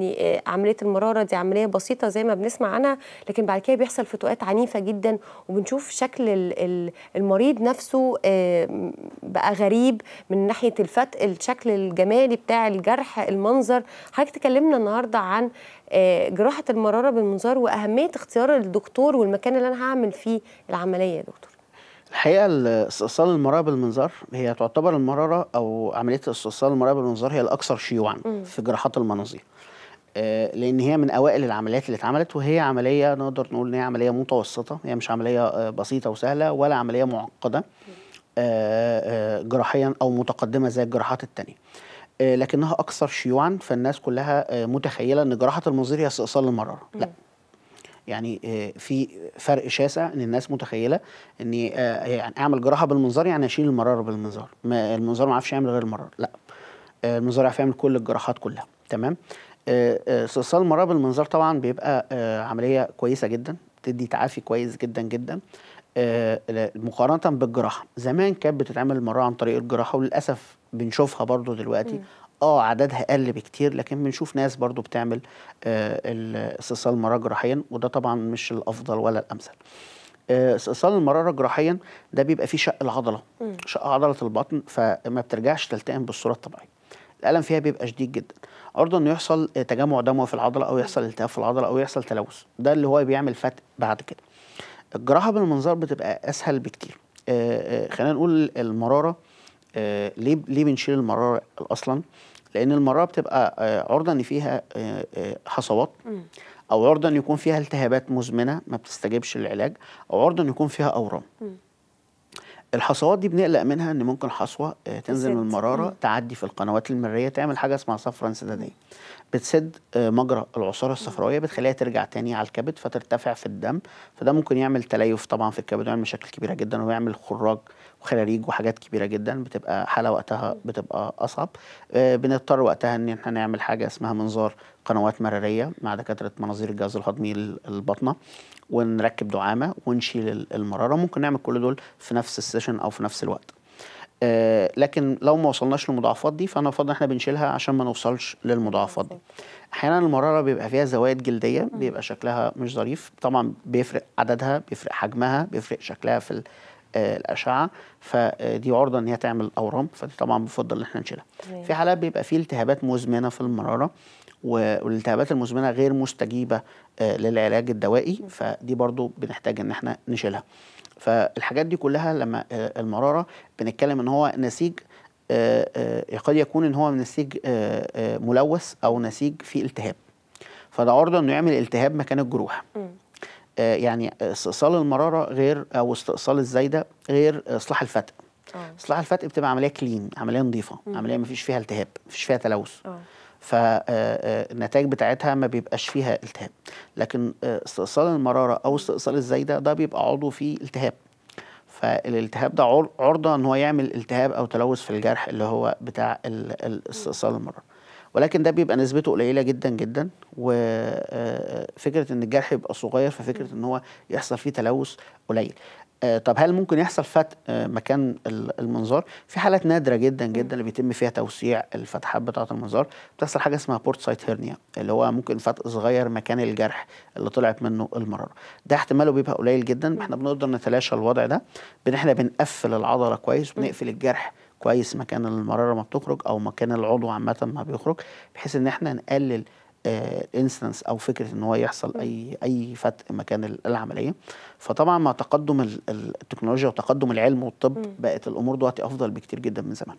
يعني آه، عمليه المراره دي عمليه بسيطه زي ما بنسمع عنها لكن بعد كده بيحصل فتوقات عنيفه جدا وبنشوف شكل المريض نفسه بقى غريب من ناحيه الفتق الشكل الجمالي بتاع الجرح المنظر حضرتك تكلمنا النهارده عن آه، جراحه المراره بالمنظار واهميه اختيار الدكتور والمكان اللي انا هعمل فيه العمليه يا دكتور الحقيقه استئصال المراره بالمنظار هي تعتبر المراره او عمليه استئصال المراره بالمنظار هي الاكثر شيوعا في جراحات المناظير آه، لان هي من اوائل العمليات اللي اتعملت وهي عمليه نقدر نقول ان هي عمليه متوسطه هي مش عمليه آه، بسيطه وسهله ولا عمليه معقده آه، جراحيا او متقدمه زي الجراحات الثانيه لكنها اكثر شيوعا فالناس كلها متخيله ان جراحه المنظير هي استئصال المراره لا يعني في فرق شاسع ان الناس متخيله اني يعني اعمل جراحه بالمنظار يعني اشيل المراره بالمنظار المنظار ما عرفش يعمل غير المراره لا المنظار يعرف يعمل كل الجراحات كلها تمام استئصال آه، آه، مراب المنظار طبعا بيبقى آه، عمليه كويسه جدا بتدي تعافي كويس جدا جدا مقارنه بالجراحه زمان كانت بتتعمل المراه عن طريق الجراحه وللاسف بنشوفها برضو دلوقتي م. اه عددها قل بكتير لكن بنشوف ناس برضو بتعمل استئصال مراه جراحيا وده طبعا مش الافضل ولا الامثل استئصال المرارة جراحيا ده بيبقى فيه شق العضلة م. شق عضلة البطن فما بترجعش تلتئم بالصورة الطبيعية الالم فيها بيبقى شديد جدا عرضه انه يحصل تجمع دموي في العضله او يحصل التهاب في العضله او يحصل تلوث ده اللي هو بيعمل فتق بعد كده الجراحه بالمنظار بتبقى اسهل بكتير آه، آه، خلينا نقول المراره آه، ليه ليه بنشيل المراره اصلا لان المراره بتبقى عرضه ان فيها حصوات او عرضه ان يكون فيها التهابات مزمنه ما بتستجيبش للعلاج او عرضه ان يكون فيها اورام الحصوات دي بنقلق منها ان ممكن حصوه آه، تنزل من المراره تعدي في القنوات المريه تعمل حاجه اسمها صفره انسداديه بتسد آه، مجرى العصاره الصفراويه بتخليها ترجع تاني على الكبد فترتفع في الدم فده ممكن يعمل تليف طبعا في الكبد ويعمل مشاكل كبيره جدا ويعمل خراج وخلاريج وحاجات كبيره جدا بتبقى حاله وقتها بتبقى اصعب آه، بنضطر وقتها ان احنا نعمل حاجه اسمها منظار قنوات مراريه مع دكاتره مناظير الجهاز الهضمي للبطنه ونركب دعامه ونشيل المراره ممكن نعمل كل دول في نفس السيشن سيشن او في نفس الوقت آه، لكن لو ما وصلناش للمضاعفات دي فانا افضل احنا بنشيلها عشان ما نوصلش للمضاعفات دي احيانا المراره بيبقى فيها زوايد جلديه بيبقى شكلها مش ظريف طبعا بيفرق عددها بيفرق حجمها بيفرق شكلها في آه، الاشعه فدي عرضه ان هي تعمل اورام فدي طبعا بفضل ان احنا نشيلها في حالات بيبقى فيه التهابات مزمنه في المراره والالتهابات المزمنه غير مستجيبه آه، للعلاج الدوائي فدي برضو بنحتاج ان احنا نشيلها فالحاجات دي كلها لما آه، المراره بنتكلم ان هو نسيج آه، آه، قد يكون ان هو نسيج ملوث او نسيج فيه التهاب فده عرضه انه يعمل التهاب مكان الجروح يعني استئصال المراره غير او استئصال الزايده غير اصلاح الفتق اصلاح الفتق بتبقى عمليه كلين عمليه نظيفه عمليه ما فيش فيها التهاب ما فيش فيها تلوث فالنتائج آه، آه، بتاعتها ما بيبقاش فيها التهاب لكن آه، استئصال المرارة أو استئصال الزايدة ده بيبقى عضو فيه التهاب فالالتهاب ده عرضة ان هو يعمل التهاب او تلوث في الجرح اللي هو بتاع استئصال المرارة ولكن ده بيبقى نسبته قليلة جدا جدا وفكرة ان الجرح يبقى صغير ففكرة ان هو يحصل فيه تلوث قليل آه، طب هل ممكن يحصل فتق آه، مكان المنظار في حالات نادره جدا جدا اللي بيتم فيها توسيع الفتحات بتاعه المنظار بتحصل حاجه اسمها بورت سايت هيرنيا اللي هو ممكن فتق صغير مكان الجرح اللي طلعت منه المراره ده احتماله بيبقى قليل جدا احنا بنقدر نتلاشى الوضع ده بان احنا بنقفل العضله كويس وبنقفل الجرح كويس مكان المراره ما بتخرج او مكان العضو عامه ما بيخرج بحيث ان احنا نقلل الانسنس آه، او فكره ان هو يحصل اي اي فتق مكان العمليه فطبعا مع تقدم التكنولوجيا وتقدم العلم والطب بقت الامور دلوقتي افضل بكتير جدا من زمان